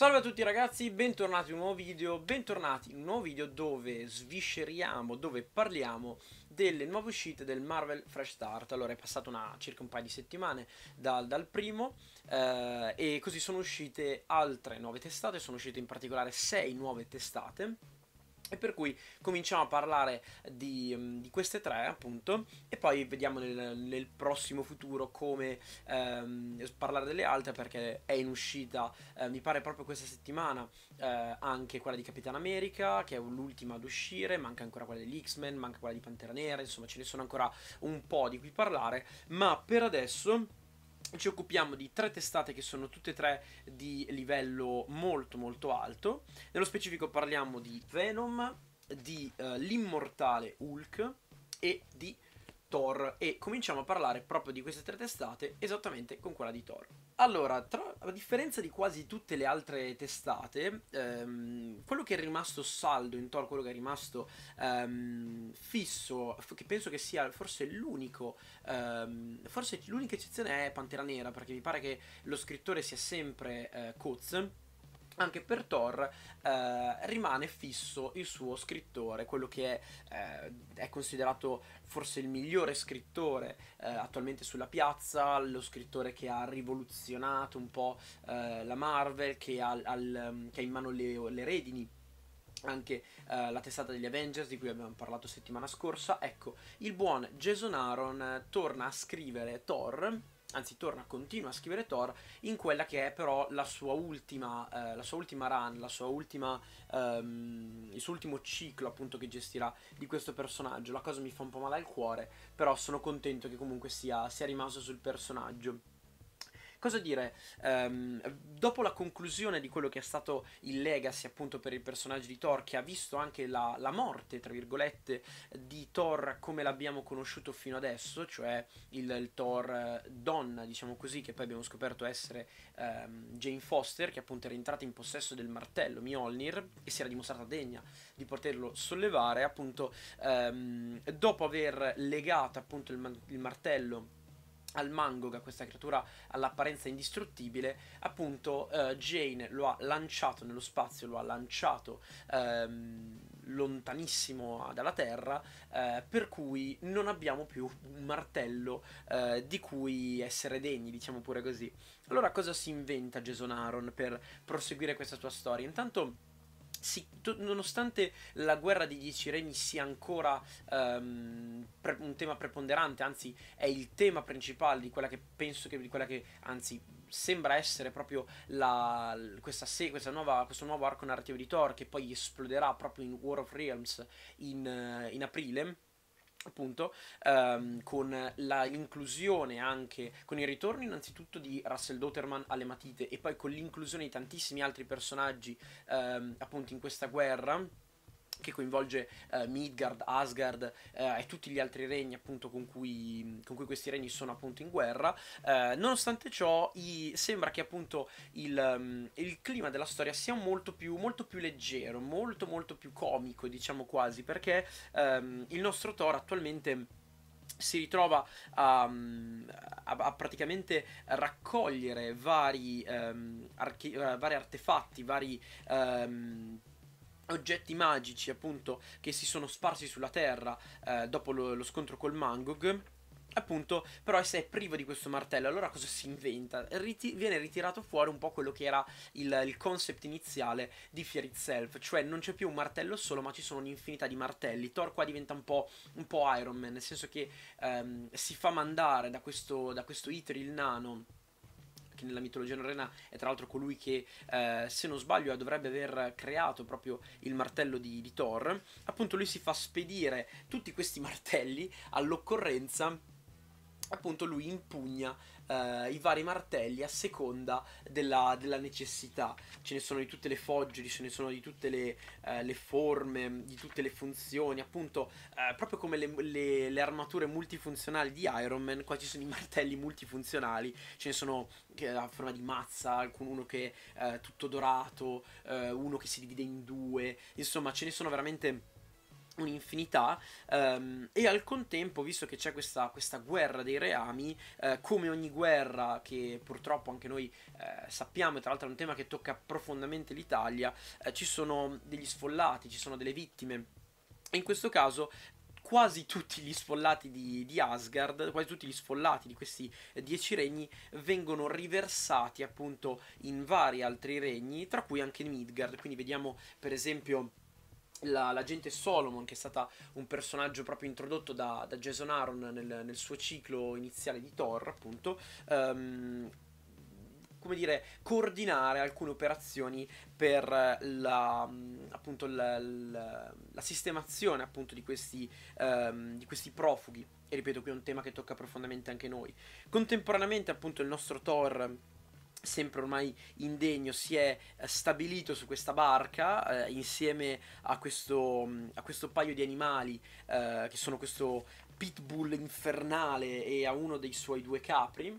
Salve a tutti ragazzi, bentornati in un nuovo video, bentornati in un nuovo video dove svisceriamo, dove parliamo delle nuove uscite del Marvel Fresh Start. Allora è passato una, circa un paio di settimane dal, dal primo eh, e così sono uscite altre nuove testate, sono uscite in particolare 6 nuove testate e per cui cominciamo a parlare di, mm, di queste tre, appunto, e poi vediamo nel, nel prossimo futuro come ehm, parlare delle altre, perché è in uscita, eh, mi pare proprio questa settimana, eh, anche quella di Capitan America, che è l'ultima ad uscire, manca ancora quella dellx men manca quella di Pantera Nera, insomma ce ne sono ancora un po' di cui parlare, ma per adesso ci occupiamo di tre testate che sono tutte e tre di livello molto molto alto. Nello specifico parliamo di Venom, di uh, L'Immortale Hulk e di Thor e cominciamo a parlare proprio di queste tre testate esattamente con quella di Thor. Allora, tra, a differenza di quasi tutte le altre testate, ehm, quello che è rimasto saldo in Thor, quello che è rimasto ehm, fisso, che penso che sia forse l'unico, ehm, forse l'unica eccezione è Pantera Nera, perché mi pare che lo scrittore sia sempre eh, Coates, anche per Thor eh, rimane fisso il suo scrittore, quello che è, eh, è considerato forse il migliore scrittore eh, attualmente sulla piazza, lo scrittore che ha rivoluzionato un po' eh, la Marvel, che ha, al, mm, che ha in mano le, le redini anche eh, la testata degli Avengers di cui abbiamo parlato settimana scorsa. Ecco, il buon Jason Aaron eh, torna a scrivere Thor anzi torna, continua a scrivere Thor in quella che è però la sua ultima, eh, la sua ultima run, la sua ultima, ehm, il suo ultimo ciclo appunto che gestirà di questo personaggio. La cosa mi fa un po' male al cuore, però sono contento che comunque sia, sia rimasto sul personaggio. Cosa dire? Um, dopo la conclusione di quello che è stato il legacy appunto per il personaggio di Thor, che ha visto anche la, la morte, tra virgolette, di Thor come l'abbiamo conosciuto fino adesso, cioè il, il Thor eh, donna, diciamo così, che poi abbiamo scoperto essere um, Jane Foster, che appunto era entrata in possesso del martello Mjolnir e si era dimostrata degna di poterlo sollevare, appunto um, dopo aver legato appunto il, il martello al Mangog, questa creatura all'apparenza indistruttibile, appunto eh, Jane lo ha lanciato nello spazio, lo ha lanciato ehm, lontanissimo dalla Terra, eh, per cui non abbiamo più un martello eh, di cui essere degni, diciamo pure così. Allora cosa si inventa Jason Aaron per proseguire questa sua storia? Intanto si, nonostante la guerra dei dieci regni sia ancora um, pre, un tema preponderante, anzi è il tema principale di quella che penso che, di quella che anzi sembra essere proprio la, questa, se, questa nuova, questo nuovo arco narrativo di Thor che poi esploderà proprio in War of Realms in, eh, in aprile appunto ehm, con inclusione anche, con il ritorno innanzitutto di Russell Dotterman alle matite e poi con l'inclusione di tantissimi altri personaggi ehm, appunto in questa guerra che coinvolge eh, Midgard, Asgard eh, e tutti gli altri regni appunto con cui, con cui questi regni sono appunto in guerra. Eh, nonostante ciò i, sembra che appunto il, mm, il, clima della storia sia molto più, molto più, leggero, molto molto più comico diciamo quasi perché um, il nostro Thor attualmente si ritrova a, mm, a, a, praticamente raccogliere vari, um, archi- eh, vari artefatti, vari um, oggetti magici appunto che si sono sparsi sulla terra eh, dopo lo, lo, scontro col Mangog appunto però se è privo di questo martello allora cosa si inventa? Riti- viene ritirato fuori un po' quello che era il, il, concept iniziale di Fear Itself cioè non c'è più un martello solo ma ci sono un'infinità di martelli Thor qua diventa un po', un po Iron Man nel senso che ehm, si fa mandare da questo, da questo Ithril nano che nella mitologia norrena è tra l'altro colui che, eh, se non sbaglio, dovrebbe aver creato proprio il martello di, di Thor, appunto lui si fa spedire tutti questi martelli all'occorrenza appunto lui impugna eh, i vari martelli a seconda della, della, necessità. Ce ne sono di tutte le foggioli, ce ne sono di tutte le, eh, le forme, di tutte le funzioni, appunto, eh, proprio come le, le, le, armature multifunzionali di Iron Man, qua ci sono i martelli multifunzionali, ce ne sono a forma di mazza, uno che è eh, tutto dorato, eh, uno che si divide in due, insomma ce ne sono veramente un'infinità um, e al contempo visto che c'è questa, questa guerra dei reami eh, come ogni guerra che purtroppo anche noi eh, sappiamo e tra l'altro è un tema che tocca profondamente l'Italia eh, ci sono degli sfollati ci sono delle vittime e in questo caso quasi tutti gli sfollati di, di, Asgard, quasi tutti gli sfollati di questi dieci regni vengono riversati appunto in vari altri regni, tra cui anche Midgard. Quindi vediamo per esempio la, l'agente Solomon, che è stata un personaggio proprio introdotto da, da Jason Aaron nel, nel, suo ciclo iniziale di Thor, appunto, um, come dire, coordinare alcune operazioni per la, appunto, la, la, la sistemazione appunto di questi, um, di questi profughi. E ripeto, qui è un tema che tocca profondamente anche noi. Contemporaneamente, appunto, il nostro Thor sempre ormai indegno si è eh, stabilito su questa barca eh, insieme a questo, mm, a questo, paio di animali eh, che sono questo pitbull infernale e a uno dei suoi due capri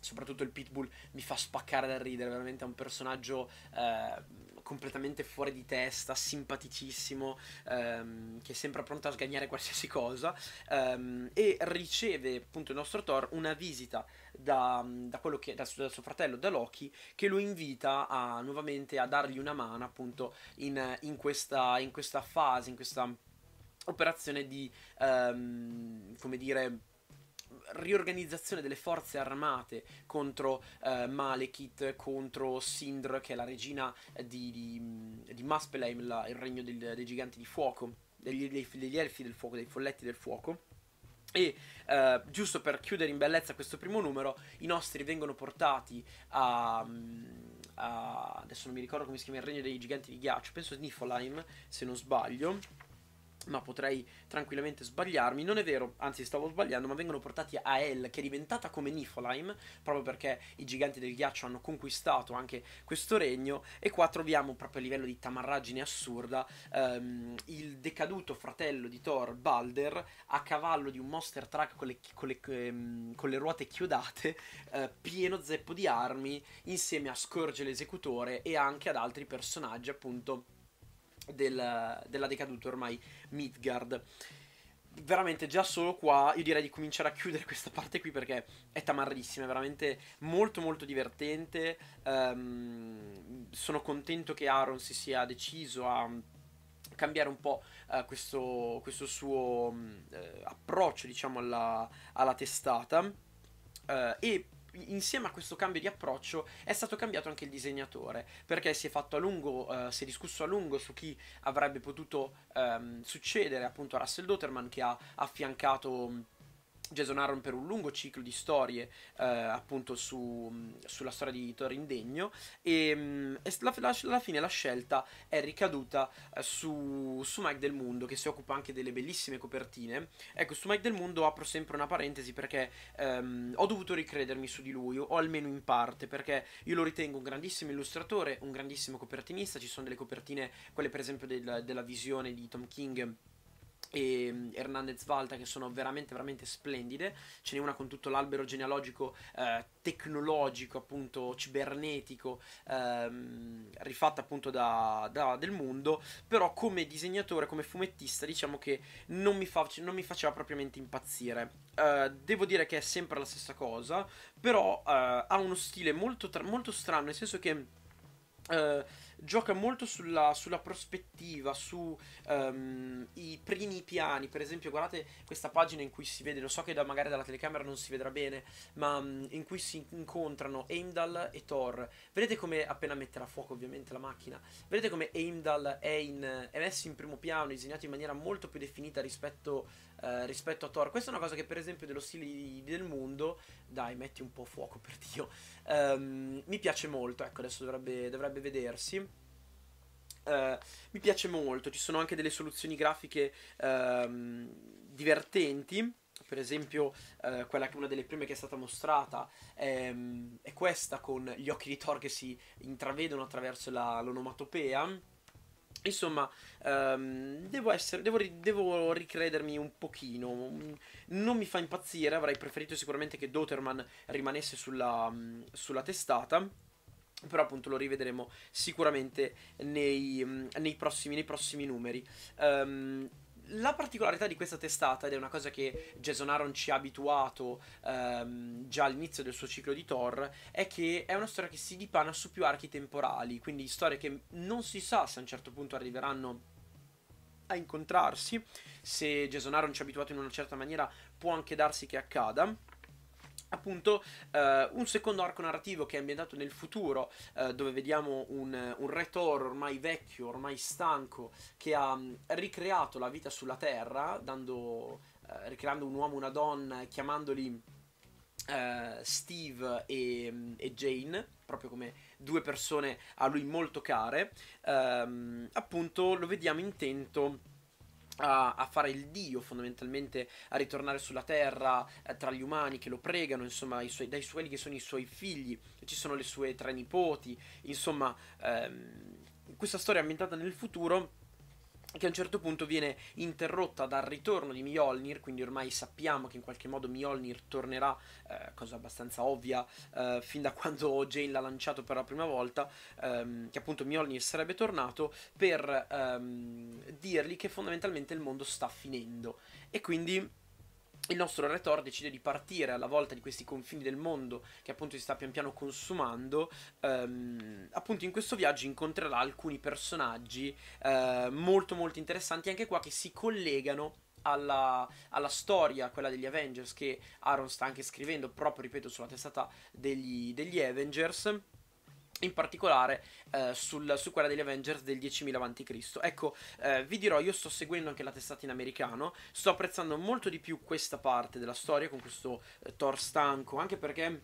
soprattutto il pitbull mi fa spaccare dal ridere veramente è un personaggio eh, completamente fuori di testa, simpaticissimo, ehm, che sempre pronto a sgagnare qualsiasi cosa, ehm, e riceve appunto il nostro Thor una visita da, da, che, da, da, suo fratello, da Loki, che lo invita a, nuovamente a dargli una mano appunto in, in, questa, in questa, fase, in questa operazione di, um, come dire, riorganizzazione delle forze armate contro eh, Malekith, contro Sindr, che è la regina di, di, di Maspelheim, la, il regno del, dei giganti di fuoco, degli, dei, degli elfi del fuoco, dei folletti del fuoco e eh, giusto per chiudere in bellezza questo primo numero, i nostri vengono portati a, mm, a adesso non mi ricordo come si chiama il regno dei giganti di ghiaccio, penso Nifolheim, se non sbaglio ma potrei tranquillamente sbagliarmi. Non è vero, anzi stavo sbagliando, ma vengono portati a El, che è diventata come Nifolheim, proprio perché i giganti del ghiaccio hanno conquistato anche questo regno. E qua troviamo, proprio a livello di tamarraggine assurda, ehm, il decaduto fratello di Thor, Balder, a cavallo di un monster truck con le, con le, ehm, con le ruote chiodate, eh, pieno zeppo di armi, insieme a Scorge l'esecutore e anche ad altri personaggi, appunto della, della decaduta ormai Midgard veramente già solo qua io direi di cominciare a chiudere questa parte qui perché è tamarrissima, è veramente molto molto divertente. Um, sono contento che Aaron si sia deciso a cambiare un po' uh, questo, questo, suo uh, approccio diciamo alla, alla testata uh, e insieme a questo cambio di approccio è stato cambiato anche il disegnatore, perché si è fatto a lungo, eh, si è discusso a lungo su chi avrebbe potuto ehm, succedere appunto a Russell Dotterman che ha affiancato Jason Aaron per un lungo ciclo di storie eh, appunto su, sulla storia di Torindegno ehm, e, e la, la, alla fine la scelta è ricaduta eh, su, su, Mike del Mundo che si occupa anche delle bellissime copertine ecco su Mike del Mondo apro sempre una parentesi perché ehm, ho dovuto ricredermi su di lui o almeno in parte perché io lo ritengo un grandissimo illustratore un grandissimo copertinista ci sono delle copertine quelle per esempio del, della visione di Tom King e ehm, Hernandez Valta che sono veramente veramente splendide ce n'è una con tutto l'albero genealogico eh, tecnologico appunto cibernetico ehm, rifatta appunto da, da, del mondo però come disegnatore come fumettista diciamo che non mi, fa, non mi faceva propriamente impazzire eh, devo dire che è sempre la stessa cosa però eh, ha uno stile molto, tra- molto strano nel senso che eh, gioca molto sulla, sulla prospettiva, sui ehm, um, primi piani. Per esempio, guardate questa pagina in cui si vede, lo so che da, magari dalla telecamera non si vedrà bene, ma um, in cui si incontrano Heimdall e Thor. Vedete come appena metterà a fuoco ovviamente la macchina, vedete come Heimdall è, in, è messo in primo piano, disegnato in maniera molto più definita rispetto eh, rispetto a Thor. Questa è una cosa che per esempio dello stile di, del mondo, dai metti un po' fuoco per Dio, ehm, mi piace molto, ecco adesso dovrebbe, dovrebbe vedersi. Uh, mi piace molto, ci sono anche delle soluzioni grafiche uh, divertenti. Per esempio, uh, quella che è una delle prime che è stata mostrata è, ehm, è questa con gli occhi di Thor che si intravedono attraverso la, l'onomatopea Insomma, um, devo, essere, devo, devo, ricredermi un pochino. Non mi fa impazzire, avrei preferito sicuramente che Doterman rimanesse sulla, mm, sulla testata. Però appunto lo rivedremo sicuramente nei, mm, nei, prossimi, nei prossimi, numeri. Um, la particolarità di questa testata, ed è una cosa che Jason Aaron ci ha abituato ehm, già all'inizio del suo ciclo di Thor, è che è una storia che si dipana su più archi temporali, quindi storie che non si sa se a un certo punto arriveranno a incontrarsi, se Jason Aaron ci ha abituato in una certa maniera può anche darsi che accada appunto eh, un secondo arco narrativo che è ambientato nel futuro eh, dove vediamo un, un re Thor ormai vecchio, ormai stanco che ha mh, mm, ricreato la vita sulla terra dando, eh, ricreando un uomo e una donna chiamandoli eh, Steve e, mm, e, Jane proprio come due persone a lui molto care ehm, appunto lo vediamo intento a, a, fare il Dio fondamentalmente, a ritornare sulla terra eh, tra gli umani che lo pregano, insomma, suoi, dai suoi che sono i suoi figli, ci sono le sue tre nipoti, insomma, ehm, questa storia ambientata nel futuro che a un certo punto viene interrotta dal ritorno di Mjolnir, quindi ormai sappiamo che in qualche modo Mjolnir tornerà, eh, cosa abbastanza ovvia, eh, fin da quando Jane l'ha lanciato per la prima volta, ehm, che appunto Mjolnir sarebbe tornato per ehm, dirgli che fondamentalmente il mondo sta finendo. E quindi il nostro re Thor decide di partire alla volta di questi confini del mondo che appunto si sta pian piano consumando, ehm, appunto in questo viaggio incontrerà alcuni personaggi eh, molto molto interessanti anche qua che si collegano alla, alla, storia, quella degli Avengers, che Aaron sta anche scrivendo proprio, ripeto, sulla testata degli, degli Avengers in particolare eh, sul, su quella degli Avengers del 10.000 a.C. Ecco, eh, vi dirò, io sto seguendo anche la testata in americano, sto apprezzando molto di più questa parte della storia con questo eh, Thor stanco, anche perché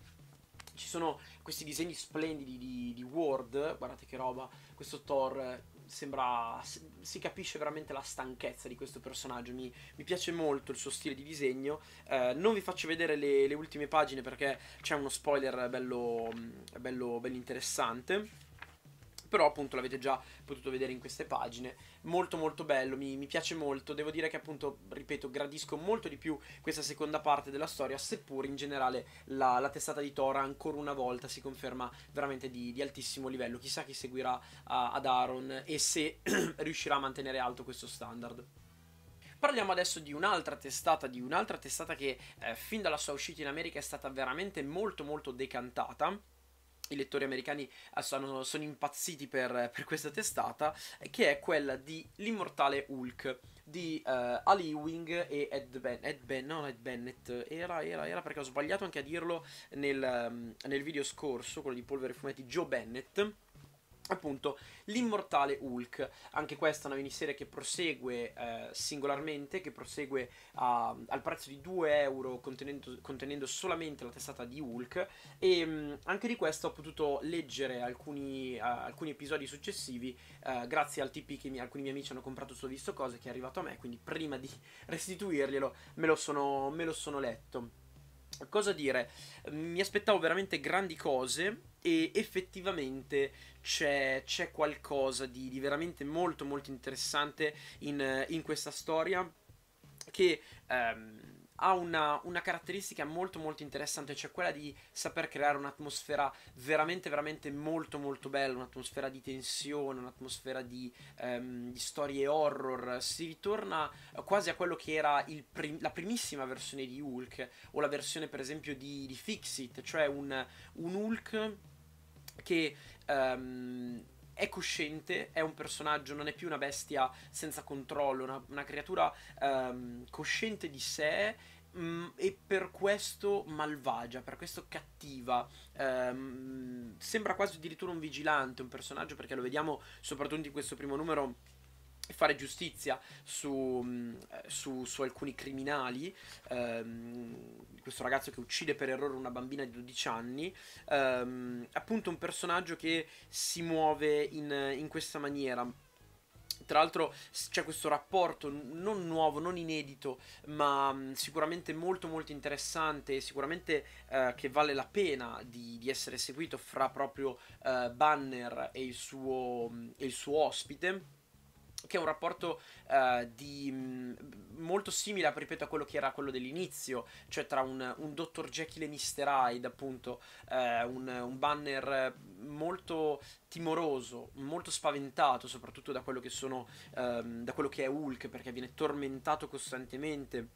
ci sono questi disegni splendidi di, di Word, guardate che roba, questo Thor eh, sembra. si capisce veramente la stanchezza di questo personaggio. Mi, mi piace molto il suo stile di disegno. Eh, non vi faccio vedere le, le ultime pagine perché c'è uno spoiler bello, mm, bello, bello interessante. Però appunto l'avete già potuto vedere in queste pagine. Molto molto bello, mi, mi piace molto. Devo dire che appunto, ripeto, gradisco molto di più questa seconda parte della storia, seppur in generale la, la testata di Tora ancora una volta si conferma veramente di, di altissimo livello. Chissà chi seguirà uh, ad Aaron e se riuscirà a mantenere alto questo standard. Parliamo adesso di un'altra testata, di un'altra testata che eh, fin dalla sua uscita in America è stata veramente molto molto decantata i lettori americani sono, sono impazziti per, per, questa testata, che è quella di L'immortale Hulk di uh, Ali Wing e Ed, ben, Ed, ben, no, Ed Bennett. Era, era, era, perché ho sbagliato anche a dirlo nel, mm, nel video scorso, quello di Polvere Fumetti, Joe Bennett appunto l'immortale Hulk, anche questa è una miniserie che prosegue eh, singolarmente, che prosegue a, al prezzo di 2 euro contenendo, contenendo, solamente la testata di Hulk e mh, mm, anche di questo ho potuto leggere alcuni, uh, alcuni episodi successivi uh, grazie al TP che mi, alcuni miei amici hanno comprato su Visto Cose che è arrivato a me, quindi prima di restituirglielo me lo sono, me lo sono letto. Cosa dire? Mi aspettavo veramente grandi cose e effettivamente c'è, c'è qualcosa di, di, veramente molto molto interessante in, in questa storia che... Ehm, ha una, una, caratteristica molto molto interessante, cioè quella di saper creare un'atmosfera veramente veramente molto molto bella, un'atmosfera di tensione, un'atmosfera di, ehm, di storie horror, si ritorna eh, quasi a quello che era prim- la primissima versione di Hulk o la versione per esempio di, di Fixit, cioè un, un Hulk che... Ehm, è cosciente, è un personaggio, non è più una bestia senza controllo, una, una creatura ehm, cosciente di sé mh, mm, e per questo malvagia, per questo cattiva. Ehm, sembra quasi addirittura un vigilante, un personaggio, perché lo vediamo soprattutto in questo primo numero fare giustizia su, mm, su, su alcuni criminali, ehm, questo ragazzo che uccide per errore una bambina di 12 anni, ehm, appunto un personaggio che si muove in, in questa maniera, tra l'altro c'è questo rapporto non nuovo, non inedito, ma mm, sicuramente molto molto interessante e sicuramente eh, che vale la pena di, di essere seguito fra proprio eh, Banner e il suo, mm, e il suo ospite che è un rapporto uh, di, mh, mm, molto simile, ripeto, a quello che era quello dell'inizio, cioè tra un, un Dr. Jekyll e Mr. Hyde, appunto, uh, un, un banner molto timoroso, molto spaventato, soprattutto da quello che sono, um, da quello che è Hulk, perché viene tormentato costantemente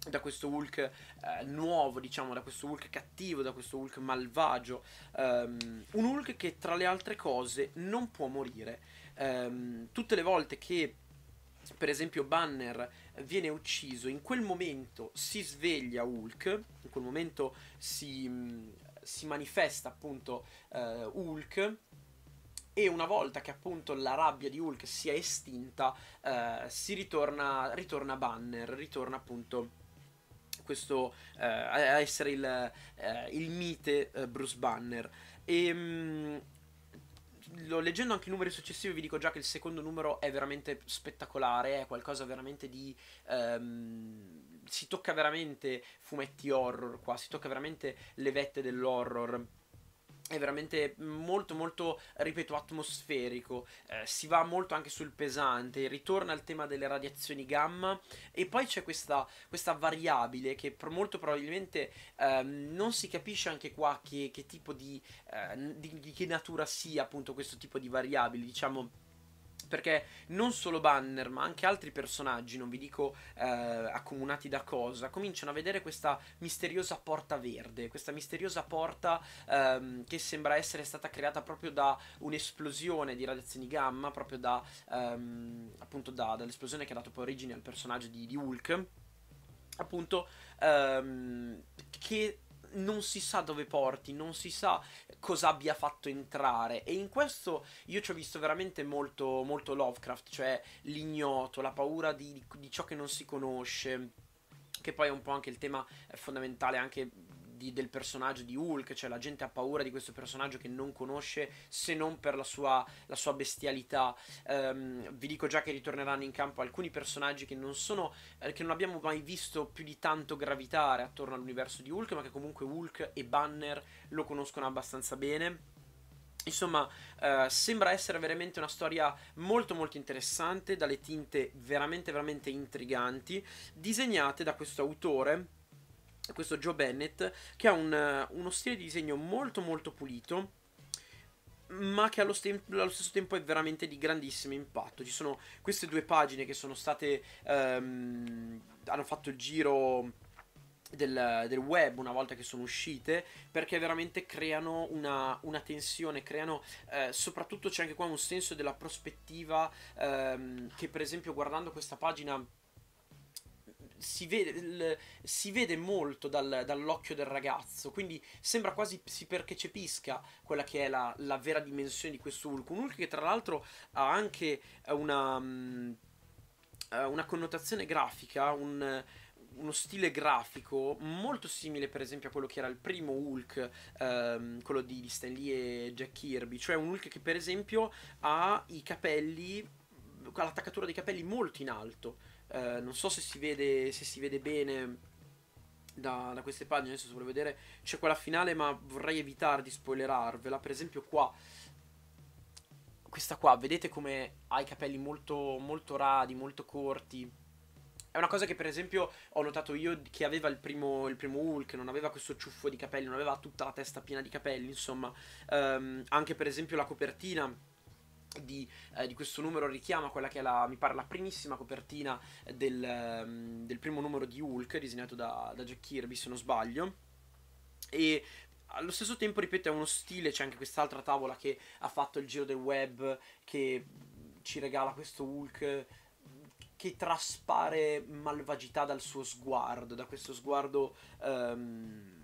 da questo Hulk eh, nuovo, diciamo, da questo Hulk cattivo, da questo Hulk malvagio. Um, un Hulk che, tra le altre cose, non può morire ehm, tutte le volte che per esempio Banner viene ucciso, in quel momento si sveglia Hulk, in quel momento si, mm, si manifesta appunto eh, Hulk e una volta che appunto la rabbia di Hulk si è estinta eh, si ritorna, ritorna Banner, ritorna appunto questo eh, a essere il, eh, il mite eh, Bruce Banner e ehm, mh, leggendo anche i numeri successivi vi dico già che il secondo numero è veramente spettacolare, è qualcosa veramente di... Um, si tocca veramente fumetti horror qua, si tocca veramente le vette dell'horror è veramente molto molto ripeto atmosferico eh, si va molto anche sul pesante ritorna al tema delle radiazioni gamma e poi c'è questa, questa variabile che molto probabilmente eh, non si capisce anche qua che, che tipo di, eh, di, di che natura sia appunto questo tipo di variabili diciamo perché non solo Banner, ma anche altri personaggi, non vi dico eh, accomunati da cosa, cominciano a vedere questa misteriosa porta verde, questa misteriosa porta ehm, che sembra essere stata creata proprio da un'esplosione di radiazioni gamma, proprio da, ehm, appunto da, dall'esplosione che ha dato poi origine al personaggio di, di Hulk, appunto, ehm, che non si sa dove porti, non si sa cosa abbia fatto entrare. E in questo io ci ho visto veramente molto, molto Lovecraft, cioè l'ignoto, la paura di, di ciò che non si conosce che poi è un po' anche il tema eh, fondamentale anche di, del personaggio di Hulk, cioè la gente ha paura di questo personaggio che non conosce se non per la sua, la sua bestialità. Um, vi dico già che ritorneranno in campo alcuni personaggi che non sono, eh, che non abbiamo mai visto più di tanto gravitare attorno all'universo di Hulk, ma che comunque Hulk e Banner lo conoscono abbastanza bene. Insomma, eh, sembra essere veramente una storia molto molto interessante, dalle tinte veramente veramente intriganti, disegnate da questo autore questo Joe Bennett, che ha un, uno stile di disegno molto molto pulito, ma che allo, allo, stesso tempo è veramente di grandissimo impatto. Ci sono queste due pagine che sono state... Ehm, hanno fatto il giro... Del, del, web una volta che sono uscite perché veramente creano una, una tensione creano eh, soprattutto c'è anche qua un senso della prospettiva ehm, che per esempio guardando questa pagina si vede, il, si vede molto dal, dall'occhio del ragazzo, quindi sembra quasi si percepisca quella che è la, la, vera dimensione di questo Hulk. Un Hulk che tra l'altro ha anche una, mm, eh, una connotazione grafica, un, uno stile grafico molto simile, per esempio, a quello che era il primo Hulk, ehm, quello di Stan Lee e Jack Kirby. Cioè, un Hulk che, per esempio, ha i capelli. Mm, l'attaccatura dei capelli molto in alto. Eh, non so se si vede, se si vede bene da, da, queste pagine, adesso se volevo vedere c'è quella finale ma vorrei evitare di spoilerarvela, per esempio qua questa qua, vedete come ha i capelli molto, molto radi, molto corti è una cosa che per esempio ho notato io che aveva il primo, il primo Hulk, non aveva questo ciuffo di capelli, non aveva tutta la testa piena di capelli, insomma. Um, anche per esempio la copertina di, eh, di, questo numero richiama quella che è la, mi pare, la primissima copertina del, um, del primo numero di Hulk disegnato da, da Jack Kirby, se non sbaglio. E allo stesso tempo, ripeto, è uno stile, c'è anche quest'altra tavola che ha fatto il giro del web, che ci regala questo Hulk che traspare malvagità dal suo sguardo, da questo sguardo... Um,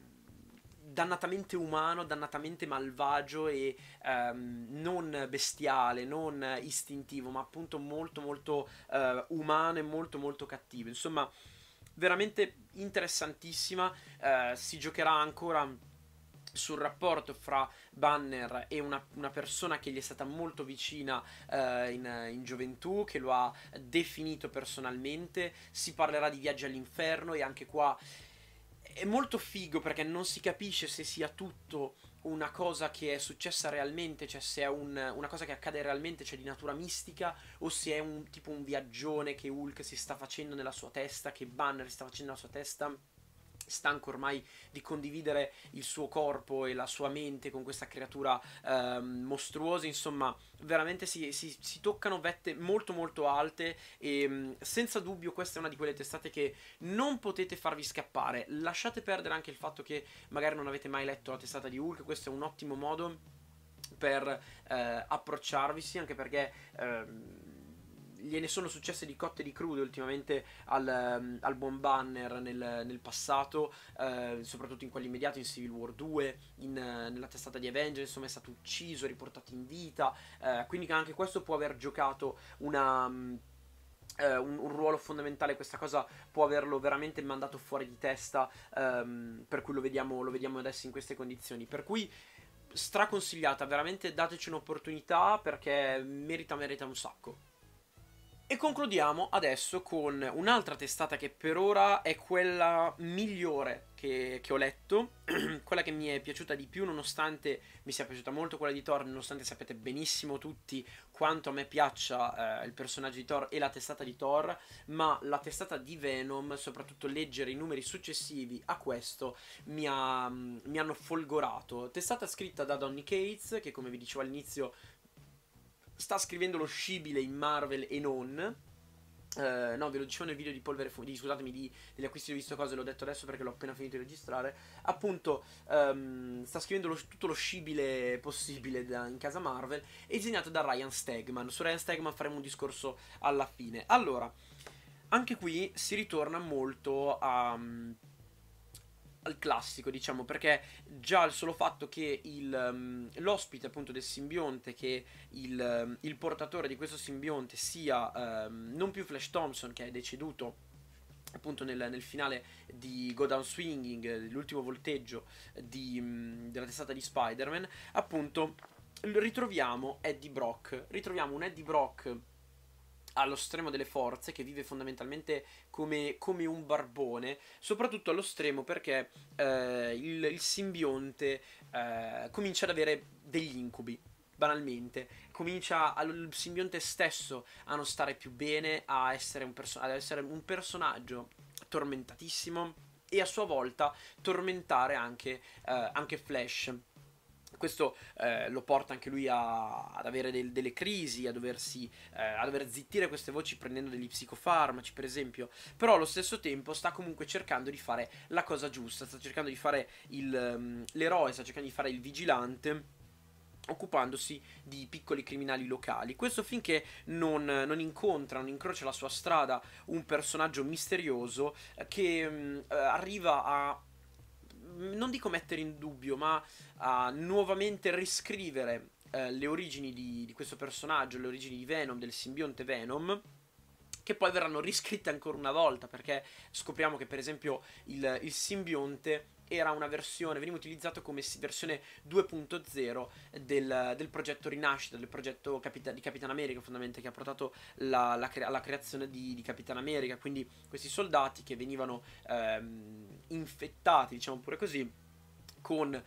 dannatamente umano, dannatamente malvagio e ehm, non bestiale, non istintivo, ma appunto molto molto eh, umano e molto molto cattivo. Insomma, veramente interessantissima, eh, si giocherà ancora sul rapporto fra Banner e una, una, persona che gli è stata molto vicina eh, in, in, gioventù, che lo ha definito personalmente. Si parlerà di viaggi all'inferno e anche qua è molto figo perché non si capisce se sia tutto una cosa che è successa realmente, cioè se è un, una cosa che accade realmente, cioè di natura mistica, o se è un tipo un viaggione che Hulk si sta facendo nella sua testa, che Banner si sta facendo nella sua testa stanco ormai di condividere il suo corpo e la sua mente con questa creatura eh, mostruosa, insomma veramente si, si, si, toccano vette molto molto alte e mm, senza dubbio questa è una di quelle testate che non potete farvi scappare, lasciate perdere anche il fatto che magari non avete mai letto la testata di Hulk, questo è un ottimo modo per eh, approcciarvisi anche perché... Eh, gliene sono successe di cotte e di crude ultimamente al, al buon Banner nel, nel passato, eh, soprattutto in quelli immediati in Civil War 2, in, nella testata di Avenger, insomma è stato ucciso, riportato in vita, eh, quindi anche questo può aver giocato una... Uh, un, un, ruolo fondamentale, questa cosa può averlo veramente mandato fuori di testa, um, per cui lo vediamo, lo vediamo adesso in queste condizioni. Per cui straconsigliata, veramente dateci un'opportunità perché merita, merita un sacco. E concludiamo adesso con un'altra testata che per ora è quella migliore che, che ho letto, quella che mi è piaciuta di più nonostante mi sia piaciuta molto quella di Thor, nonostante sapete benissimo tutti quanto a me piaccia eh, il personaggio di Thor e la testata di Thor, ma la testata di Venom, soprattutto leggere i numeri successivi a questo, mi, ha, mm, mi hanno folgorato. Testata scritta da Donny Cates, che come vi dicevo all'inizio sta scrivendo lo scibile in Marvel e non. Uh, no, ve lo dicevo nel video di Polvere Fumi, scusatemi, di, degli acquisti di visto cose, l'ho detto adesso perché l'ho appena finito di registrare. Appunto, um, sta scrivendo lo, tutto lo scibile possibile da, in casa Marvel, è disegnato da Ryan Stegman. Su Ryan Stegman faremo un discorso alla fine. Allora, anche qui si ritorna molto a... Um, al classico, diciamo, perché già il solo fatto che il, um, l'ospite appunto del simbionte, che il, um, il portatore di questo simbionte sia um, non più Flash Thompson che è deceduto appunto nel, nel, finale di Go Down Swinging, l'ultimo volteggio di, mm, della testata di Spider-Man, appunto ritroviamo Eddie Brock, ritroviamo un Eddie Brock allo stremo delle forze, che vive fondamentalmente come, come un barbone, soprattutto allo stremo perché eh, il, il, simbionte eh, comincia ad avere degli incubi. Banalmente, comincia il simbionte stesso a non stare più bene, a essere un, perso- ad essere un personaggio tormentatissimo e a sua volta tormentare anche, eh, anche Flash questo eh, lo porta anche lui a, ad avere del, delle crisi, a doversi eh, a dover zittire queste voci prendendo degli psicofarmaci, per esempio. Però allo stesso tempo sta comunque cercando di fare la cosa giusta, sta cercando di fare il, um, l'eroe, sta cercando di fare il vigilante occupandosi di piccoli criminali locali. Questo finché non, non, incontra, non incrocia la sua strada un personaggio misterioso eh, che mm, eh, arriva a Mm, non dico mettere in dubbio, ma a nuovamente riscrivere eh, le origini di, di, questo personaggio, le origini di Venom, del simbionte Venom. Che poi verranno riscritte ancora una volta perché scopriamo che, per esempio, il, il simbionte era una versione, veniva utilizzato come versione 2.0 del, del, progetto Rinascita, del progetto Capita- di Capitan America, fondamentalmente, che ha portato la, la crea- alla creazione di, di, Capitan America. Quindi questi soldati che venivano ehm, infettati, diciamo pure così, con eh,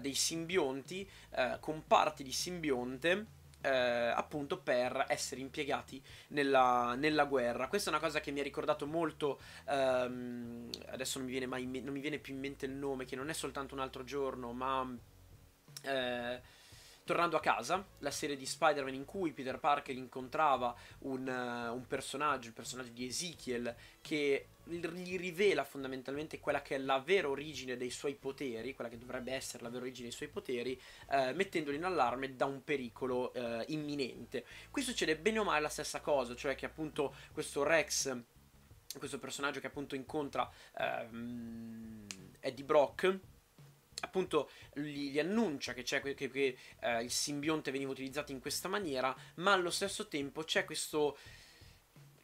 dei simbionti, eh, con parti di simbionte eh, appunto per essere impiegati nella, nella, guerra. Questa è una cosa che mi ha ricordato molto, ehm, adesso non mi, viene mai non mi viene più in mente il nome, che non è soltanto un altro giorno, ma... Eh, Tornando a casa, la serie di Spider-Man in cui Peter Parker incontrava un, uh, un personaggio, il personaggio di Ezekiel, che gli rivela fondamentalmente quella che è la vera origine dei suoi poteri, quella che dovrebbe essere la vera origine dei suoi poteri, eh, mettendoli in allarme da un pericolo eh, imminente. Qui succede bene o male la stessa cosa, cioè che appunto questo Rex, questo personaggio che appunto incontra eh, Eddie Brock, appunto gli, annuncia che, che, che eh, il simbionte veniva utilizzato in questa maniera, ma allo stesso tempo c'è questo,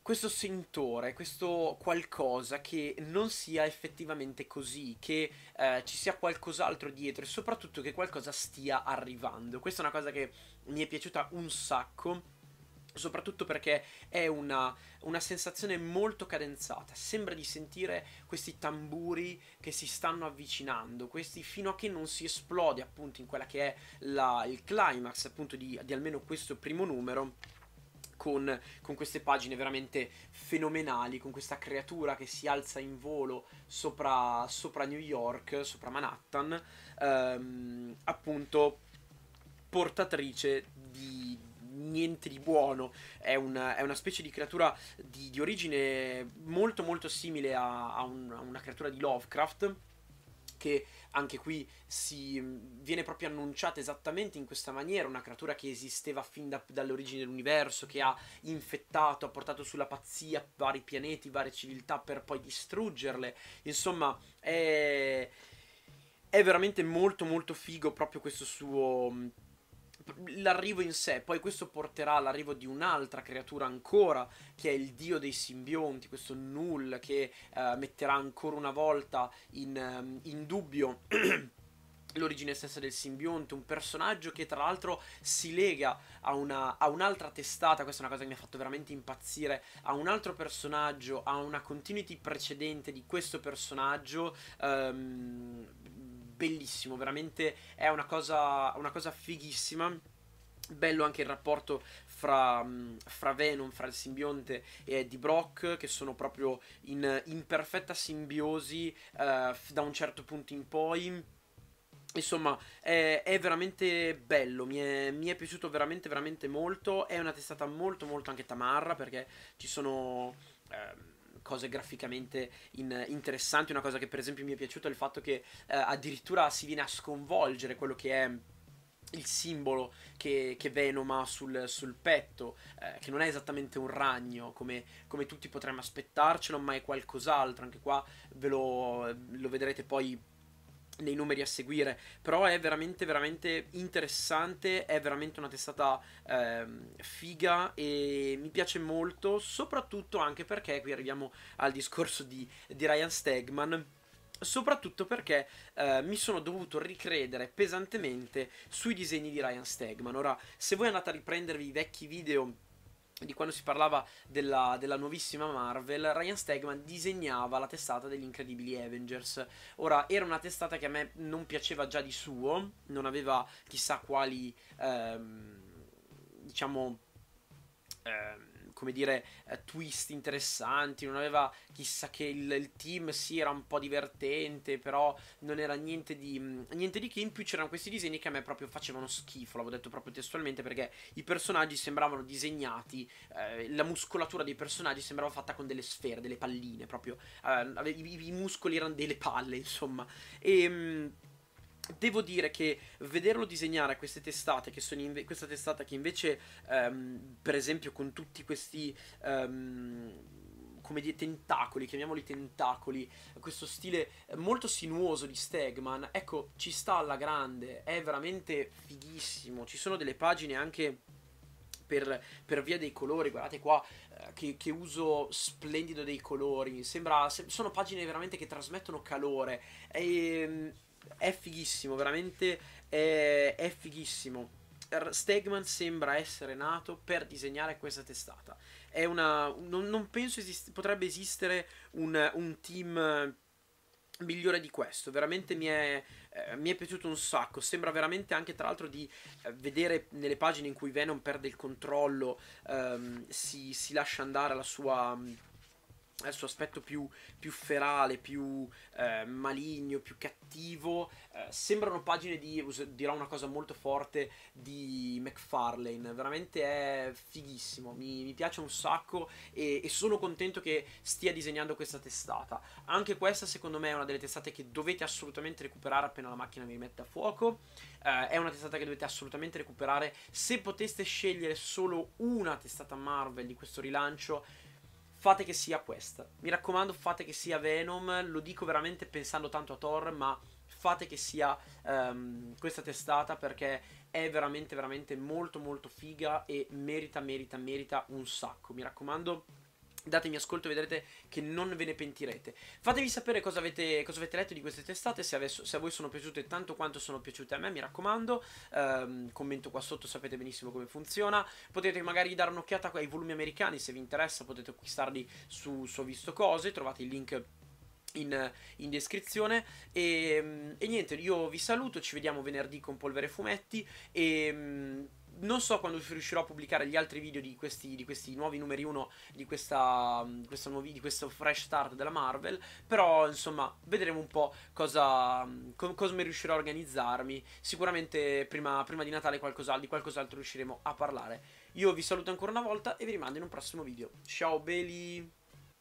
questo sentore, questo qualcosa che non sia effettivamente così, che eh, ci sia qualcos'altro dietro e soprattutto che qualcosa stia arrivando. Questa è una cosa che mi è piaciuta un sacco soprattutto perché è una, una, sensazione molto cadenzata, sembra di sentire questi tamburi che si stanno avvicinando, questi fino a che non si esplode appunto in quella che è la, il climax appunto di, di almeno questo primo numero. Con, con, queste pagine veramente fenomenali, con questa creatura che si alza in volo sopra, sopra New York, sopra Manhattan, ehm, appunto portatrice di, niente di buono. È una, è una specie di creatura di, di, origine molto molto simile a, a, un, a una creatura di Lovecraft che anche qui si viene proprio annunciata esattamente in questa maniera, una creatura che esisteva fin da, dall'origine dell'universo, che ha infettato, ha portato sulla pazzia vari pianeti, varie civiltà per poi distruggerle. Insomma, è, è veramente molto molto figo proprio questo suo l'arrivo in sé, poi questo porterà all'arrivo di un'altra creatura ancora, che è il dio dei simbionti, questo null che eh, metterà ancora una volta in, ehm, in dubbio l'origine stessa del simbionte, un personaggio che tra l'altro si lega a, una, a, un'altra testata, questa è una cosa che mi ha fatto veramente impazzire, a un altro personaggio, a una continuity precedente di questo personaggio, um, bellissimo, veramente è una cosa, una cosa fighissima. Bello anche il rapporto fra, mm, fra, Venom, fra il simbionte e Eddie Brock, che sono proprio in, in perfetta simbiosi eh, da un certo punto in poi. Insomma, è, è veramente bello, mi è, mi è, piaciuto veramente, veramente molto. È una testata molto, molto anche tamarra, perché ci sono... Eh, cose graficamente in, interessanti. Una cosa che, per esempio, mi è piaciuta è il fatto che eh, addirittura si viene a sconvolgere quello che è il simbolo che, che Venom ha sul, sul petto, eh, che non è esattamente un ragno come, come, tutti potremmo aspettarcelo, ma è qualcos'altro. Anche qua ve lo, lo vedrete poi nei numeri a seguire, però è veramente veramente interessante, è veramente una testata eh, figa e mi piace molto, soprattutto anche perché qui arriviamo al discorso di, di Ryan Stegman. Soprattutto perché eh, mi sono dovuto ricredere pesantemente sui disegni di Ryan Stegman. Ora, se voi andate a riprendervi i vecchi video di quando si parlava della, della, nuovissima Marvel, Ryan Stegman disegnava la testata degli incredibili Avengers. Ora, era una testata che a me non piaceva già di suo, non aveva chissà quali, ehm, diciamo, Ehm, come dire, eh, twist interessanti, non aveva chissà che il, il, team sì era un po' divertente, però non era niente di, mm, niente di che, in più c'erano questi disegni che a me proprio facevano schifo, l'avevo detto proprio testualmente, perché i personaggi sembravano disegnati, eh, la muscolatura dei personaggi sembrava fatta con delle sfere, delle palline, proprio, eh, i, i, muscoli erano delle palle, insomma, e... Mm, Devo dire che vederlo disegnare a queste testate, che sono inve- questa testata che invece, um, per esempio, con tutti questi um, come dire, tentacoli, chiamiamoli tentacoli, questo stile molto sinuoso di Stegman, ecco, ci sta alla grande, è veramente fighissimo. Ci sono delle pagine anche per, per via dei colori, guardate qua eh, che, che, uso splendido dei colori, sembra, se, sono pagine veramente che trasmettono calore. E, ehm, è fighissimo, veramente è, è fighissimo. Stegman sembra essere nato per disegnare questa testata. È una. Non, non penso esist- potrebbe esistere un, un team migliore di questo. Veramente mi è, eh, mi è, piaciuto un sacco. Sembra veramente anche, tra l'altro, di eh, vedere nelle pagine in cui Venom perde il controllo, ehm, si, si, lascia andare la sua. Mh, il suo aspetto più, più ferale, più eh, maligno, più cattivo. Eh, sembrano pagine di, dirò una cosa molto forte, di McFarlane. Veramente è fighissimo, mi, mi piace un sacco e, e, sono contento che stia disegnando questa testata. Anche questa secondo me è una delle testate che dovete assolutamente recuperare appena la macchina vi mette a fuoco. Eh, è una testata che dovete assolutamente recuperare. Se poteste scegliere solo una testata Marvel di questo rilancio fate che sia questa. Mi raccomando, fate che sia Venom. Lo dico veramente pensando tanto a Thor, ma fate che sia um, questa testata perché è veramente, veramente molto, molto figa e merita, merita, merita un sacco. Mi raccomando Datemi ascolto, e vedrete che non ve ne pentirete. Fatemi sapere cosa avete, cosa avete letto di queste testate, se, adesso, se, a voi sono piaciute tanto quanto sono piaciute a me, mi raccomando. Ehm, commento qua sotto, sapete benissimo come funziona. Potete magari dare un'occhiata ai volumi americani, se vi interessa potete acquistarli su, su Visto Cose, trovate il link in, in, descrizione. E, ehm, e, niente, io vi saluto, ci vediamo venerdì con Polvere Fumetti e ehm, non so quando riuscirò a pubblicare gli altri video di questi, di questi nuovi numeri 1 di, questa, di, mm, di, questo fresh start della Marvel. Però, insomma, vedremo un po' cosa, mm, com, come riuscirò a organizzarmi. Sicuramente prima, prima di Natale qualcos'altro, di qualcos'altro riusciremo a parlare. Io vi saluto ancora una volta e vi rimando in un prossimo video. Ciao belli!